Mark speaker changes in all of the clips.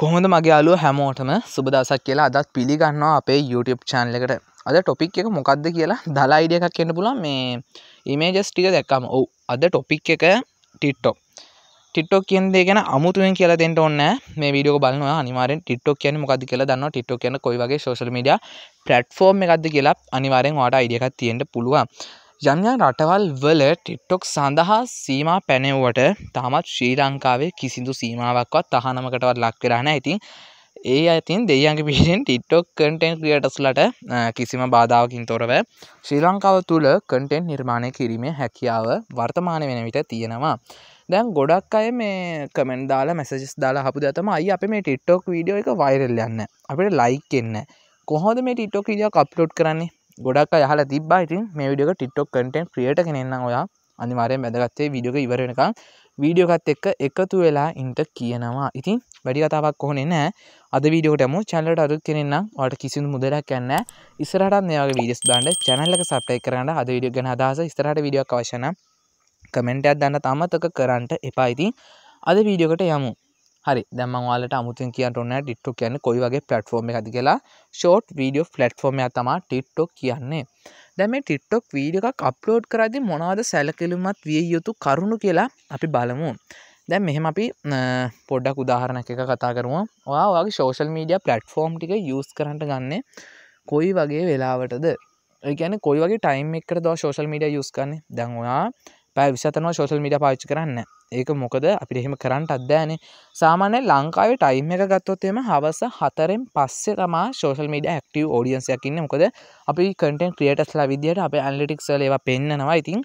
Speaker 1: කොහොමද මගේ අලුව හැමෝටම සුබදසක් කියලා අදත් පිළිගන්නවා අපේ YouTube චැනල් එකට අද ටොපික් එක මොකක්ද කියලා දලා අයිඩිය එකක් එන්න පුලන් මේ ඉමේජස් ටික දැක්කම ඔවු අද ටොපික් එක ටිට්ටොක් ටිට්ටොක් කියන දේ ගැන අමුතුවෙන් කියලා දෙන්න ඕන්න මේ වීඩියෝ බලනවා අනිවාරෙන් ටිට්ටොක් කියන්නේ මොකද්ද කියලා දන්නවා ටිට්ටොක් කියන්නේ කොයි වගේ සෝෂල් මීඩියා ප්ලැට්ෆෝම් එකක්ද කියලා අනිවාරෙන් ඔයාලට අයිඩියා එකක් තියෙන්න පුළුවන් යම් යම් රටවල් වල ටික්ටොක් සඳහා සීමා පැනෙව්වට තාමත් ශ්‍රී ලංකාවේ කිසිදු සීමාවක්වත් තහනමකටවත් ලක් වෙලා නැහැ. ඉතින් ඒ අතින් දෙයියන්ගේ පිහිටෙන් ටික්ටොක් කන්ටෙන්ට් ක්‍රියටස්ලට කිසිම බාධාවකින් තොරව ශ්‍රී ලංකාව තුළ කන්ටෙන්ට් නිර්මාණය කිරීමේ හැකියාව වර්තමාන වෙන විට තියෙනවා. දැන් ගොඩක් අය මේ කමෙන්් දාලා මැසජස් දාලා හපු දතම අයි අප මේ ටිට්ටොක් වීඩියෝ එක වයිරල් යන්න අපට ලයික් එන්න කොහොද මේ ටිට්ටොක් විඩියෝ අප්ලෝඩ් කරන්නේ ගොඩක් අයහලා තිබ්බා ඉතින් මේ විඩියක ටිට්ටොක් කටෙන් ක්‍රියට කෙනෙන්න ඔයා අනිවාරයෙන් වැදගත්තේ විඩියක ඉවරෙනකම් වීඩියෝකත් එක්ක එකතු වෙලා ඉන්ට කියනවා ඉතින් වැඩි කතාවක් කොහොනේ නෑ අද වීඩියෝටම චැනලට අරුත් කෙනෙන්න ට කිසිදු මුදලක් යන්න ඉස්සරහට මේයාගේ වීඩියස් දාන්න චැනල්ලක සප්ටයි කරන්න අද විඩියෝ ගැන අදහස ස්තරට විඩියක් අවශන කමෙන්ටයක් දන්න තමතක කරන්නට එපායිතින් අද වීඩියෝකට යමු හරි දැම වාලට අමුතින් කියන්න ඕන්න ටිට්ටු කියන්න කොයි වගේ පලට්ෆෝර්ම ඇති කියලා ෂෝට් වීඩියෝ ෆලට්ෆෝර්මය තමා ටිට්ටොක් කියන්නේ දැම ටිට්ටොක් වීඩිය එකක් අප්ලෝඩ් කරදි මොනාද සැලකිලුමත් විය යුතු කරුණු කියලා අපි බලමු දැන් මෙහෙම අපි පොඩ්ඩක් උදාහරණ එක කතා කරුව ඔයා වගේ ශෝෂල් මීඩිය පලට්ෆෝර්ම් ටික යස් කරට ගන්න කොයි වගේ වෙලාවටද ඒගැන කොයි වගේ ටයිම් එකට දෝ ශෝෂල් මීඩිය යුස් කරන්න දැන්වා පැ විසතනවා ශෝසල් මිඩිය පාච්ච කරන්න ඒක මොකද අපිට එහෙම කරන්නට අදෑනේ සාමාන්‍ය ලංකාවේ ටයිම් එක ගත්තොත්තේම හවස හතරෙන් පස්සේ තමා ශෝසල් මීඩ ඇක්ටව ෝඩියන්සයක් ඉන්න මොකද අපි කටෙන් ක්‍රියටස්ලා විදිහට අප ඇන්ලිටික්සල ඒවා පෙන්න්නනවා ඉතින්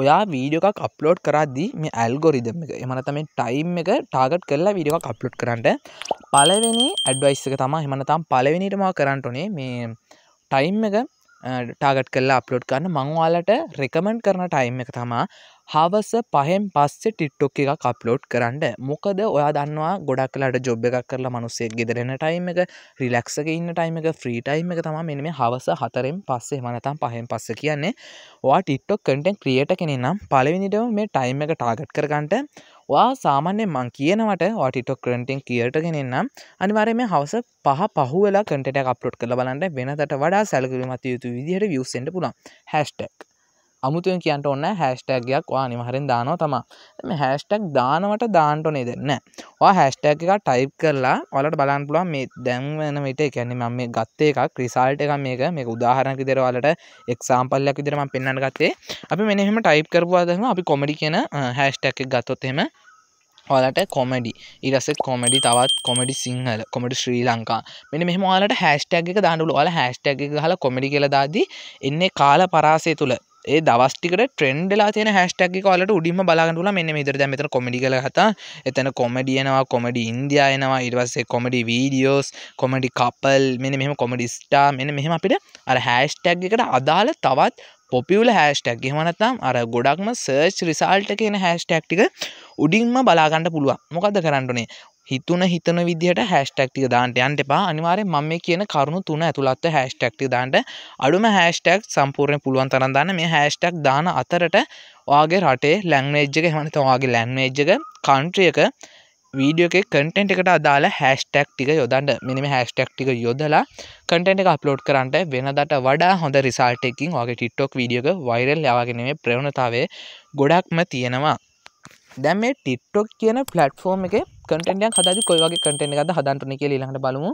Speaker 1: ඔයා වීඩියෝ එකක් අප්ලෝඩ් කරද්දී මේ ඇල්ගොරිදම එක එමනතම ටයිම් එක ටාගට් කරලා වීඩියෝ එකක් අප්ලෝඩ් කරන්නට පලවෙනි ඇඩ්වයිස් එක තමා හෙමනතම් පලවෙනිටමවා කරන්නටනේ මේ ටයිම් එක ටාගට් කරලා අප්ලෝඩ් කරන්න මංවාලට රෙකමෙන්ට් කරන ටයිම් එක තමා හවස පහෙන් පස්සේ ටිට්ටොක් එකක් අප්ලෝඩ් කරන්න මොකද ඔයා දන්නවා ගොඩක් කලාට ජොබ් එකක් කරලා මනුස්සේ ගෙදරෙන ටයිම් එක රිලක්සක ඉන්න ටයිම එක ෆ්‍රී ටයිම් එක තම මෙ මේ හවස හතරෙන් පස්සේ මනතම් පහෙන් පස්ස කියන්නේ ඔයා ටිට්ටොක් කටෙන් ක්‍රියට කෙනෙනම් පලවිනිටම මේ ටයිම් එක ටාගට් කරගන්නට වා සාමාන්‍යෙන් මං කියනවට ටිටොක් කරටින් කියට කෙනෙන්නම් අනිවාරය මේ හවස පහ පහුවලා කටට අපප්ලොට් කළ බලන්න වෙනතට වඩා සැලකිරීමත් යුතු විදිහට වියසෙන්ට පුළන් හැස්ටක් අමුතුෙන් කියන්න ඔන්න හැස්ටෑක්ගයක් වා නිමහරෙන් දානෝ තමා මේ හැස්ටක් දානවට දාන්ටනේ දෙන්න වා හැස්ටෑක් එක ටයිප් කරලා ඔලට බලන් පුළුවන් මේ දැන්වන විට එකැනෙ ම මේ ගත්තේ එකක් රිසාල්ට එක මේක මේ උදාහරණකි දෙරවලට එක්සාම්පල්ලයක් විදිරම පෙන්න්න ගත්තේ අපි මෙනෙහෙම ටයිප් කරවාදම අපි කොමඩි කියන හැස්ටක් එක ගත්තොත්තෙම ඔලට කොමඩි ඉරස කොමඩි තවත් කොමඩි සිංහල කොමඩි ශ්‍රී ලංකා මෙන මෙහමවාලට හැස්ටැක් එක දානුල ඔල හැස්ටැක් එක හල කොමඩි කියල දාදී එන්නේ කාල පරාසය තුළ ඒ දවස්ටිකට ට්‍රෙන්ඩලා තියෙන හැස්ටක් කාලට උඩිම බලාගටුල මෙන්න ඉදර මෙතන කොමඩි කළ හත එතන කොමඩියනවා කොමඩි ඉන්දයායනවා ඉටවස්සේ කොමඩි වීඩියෝස් කොමඩි කපල් මෙන මෙහම කොමඩිස්ටා මෙන මෙහෙම අපිට අර හැස්ටක් එකට අදාළ තවත් පොපියුල හැස්ටක් එහමනත්තම් අර ගොඩක්ම සර්ච් රිසාල්ට කියන හැස්ටක්ටික උඩින්ම බලාගන්න පුළුව මොකද කරන්නනේ හිතුන හිතන විදිහට හැස්ටක්ටික දාන්ට යන්ට එපා අනිවාරය මම මේ කියන කරුණු තුන ඇතුළත්ව හැස්ටක්ටි දාන්ට අඩුම හැස්ටක් සම්පූර්ණය පුළුවන් තරන් දාන්න මේ හැස්ටක් දාන අතරට වාගේ රටේ ලැංවේජ්ජක හමනත වාගේ ලැන්වේජ්ජක කන්ට්‍රියක වීඩියෝ එක කටෙන්ට් එකට අදාලා හැස්ටක් ටික යොදන්න මෙනිම හැස්ටක් ටික යොදලා කටෙන්ට් එක අප්ලෝඩ් කරන්නට වෙනදට වඩා හොඳ රිසල්ට් එකකින් වගේ ටික්ටොක් වීඩියෝ එක වයිරල් යවගෙන මේ ප්‍රවණතාවය ගොඩක්ම තියෙනවා දැන් මේ ටික්ටොක් කියන ප්ලැට්ෆෝම් එකේ කටෙන්ටයක් හදදි කොයිවගේ කටෙන්ට එකද හදන්ටන කිය ලඟට බලමු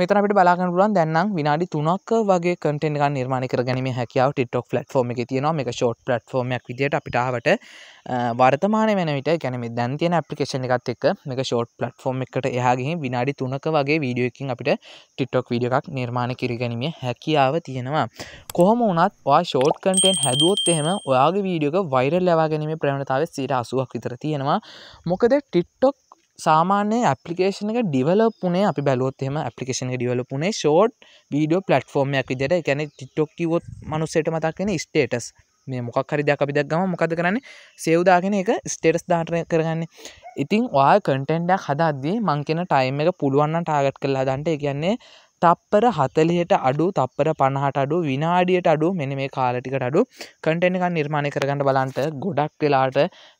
Speaker 1: මෙතන අපිට බලාගන්න පුළුවන් දැන්නම් විනාඩි තුනක් වගේ කටෙන්ට එකක් නිර්මාණ කර ගැනීම හැකියාව ටිටොක් ෆලට ෝම එක තියෙනවා මේ ෂෝට් පලට්ෆෝර්මයක් විදිට අපිටාවට වර්තමාන වෙනට ගැනම දැන් තියෙන අපපිකේෂන එකත් එක් මේ ෂෝට් පලට ෆෝර්ම් එකට එයාගේ විනාඩි තුනක වගේ වීඩියෝකින් අපිට ටිටොක් විඩිය එකක් නිර්මාණ කිරගැනීම හැකියාව තියෙනවා කොහොම වනත් වා ෂෝට් කටෙන් හැදුවොත් එහෙම ඔයාගේ වීඩියෝක වෛරල් ලවා ගැනීම ප්‍රවණතාව සීට අසුවක් විතර තියෙනවා මොකද ටිට්ටොක් සාමාන්‍ය ඇපලිකේෂන එක ඩිවලපුනේ අපි බැලොත්හෙම පපිේෂන ඩිවලපුනේ ෂෝට් වීඩියෝ පලට ෆෝර්මයක් විදිට ගැන ටිටොක් කිවොත් මනුස්සයට මතක්කෙන ස්ටේටස් මේ මොකක් හරි දෙයක් අපිදක් ගම මොකද කරන්නේ සෙව්දාගෙන එක ස්ටේටස් ධාටනය කරගන්න ඉතින් වා කටෙන්ඩක් හදද්දී මංකෙන ටයිම් එක පුළුවන්න ටාගට් කරලා දන්ට කියන්නේ තප්පර හතලියට අඩු තප්පර පණහට අඩු විනාඩියට අඩු මෙන මේ කාලටිකට අඩු කටෙන් එකක් නිර්මාණය කරගන්න බලන්ට ගොඩක් වෙලාට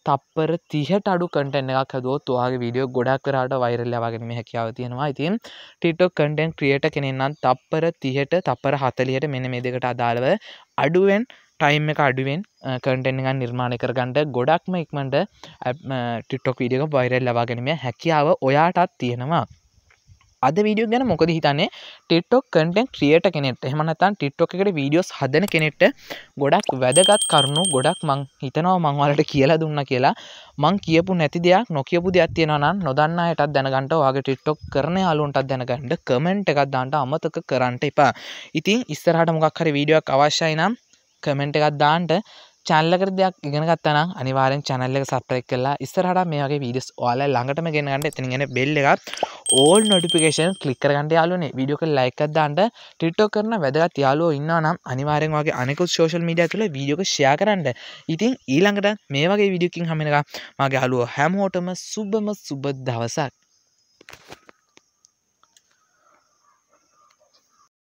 Speaker 1: තප්පර තිහට අඩු කටෙන් එකක් හදුවත් තුවාගේ වීඩියෝ ගොඩක් කරට වෛරල්ලවාගෙන මේ හැකියාව තියෙනවා ඉතින් ටිටොක් කටෙන් ක්‍රියට කෙනෙන්නම් තප්පර තිහට තපර හතලියට මෙන මේ දෙකට අදාළව අඩුවෙන් ටයිම් එක අඩුවෙන් කටෙන් එකන් නිර්මාණය කරගන්නට ගොඩක්ම ඉක්මට ටිටොක් විඩියක වෛරල් ලබාගෙනීම හැකියාව ඔයාටත් තියෙනවා අද වීඩියෝ ගැන මොකද හිතන්නේ ටිට්ටොක් කටෙන් ක්‍රියට කෙනෙට එහමනතන් ටිට්ටොක් එකට වීඩියෝස් හදන කෙනෙට ගොඩක් වැදගත් කරුණු ගොඩක් මං හිතනවා මංවලට කියලා දුන්න කියලා මං කියපු නැති දෙයක් නොකියපු දෙයක් තියෙනවනම් නොදන්න යටත් දැනගන්නට ඔයාගේ ටිට්ටොක් කරන යාළුවන්ටත් දැනගන්න කමෙන්ට් එකක් දාන්න අමතක කරන්න එපා ඉතින් ඉස්සරහට මොකක් හරි වීඩියෝක් අවශ්‍යයි නම් කමෙන්ට් එකක් දාන්නට චැල්ලකට දෙයක් ඉගෙන ගත්තනම් අනිවාරෙන් චැනල්ල එක සප්‍රයික් කලා ඉස්සරහට මේ වගේ වීඩියස් ඔයාල ළඟටම ගෙනගන්න එතින් ගෙන බෙල්ල එකත් ඕල් නොටිපිකේෂන් කලික්කර ගන්ඩ යාලුනේ වීඩියෝක ලයිකක්දාන්ට ටිටෝ කරන වැදගත් යාලෝ ඉන්න නම් අනිවාරෙන් වගේ අනෙකුත් සෝෂල් මීඩිය තුළ වීඩියෝක ෂයා කරන්න ඉතින් ඊළඟට මේ වගේ විඩියකින් හමෙනක මගේ හලුව හැමෝටම සුබම සුබ දවසක්.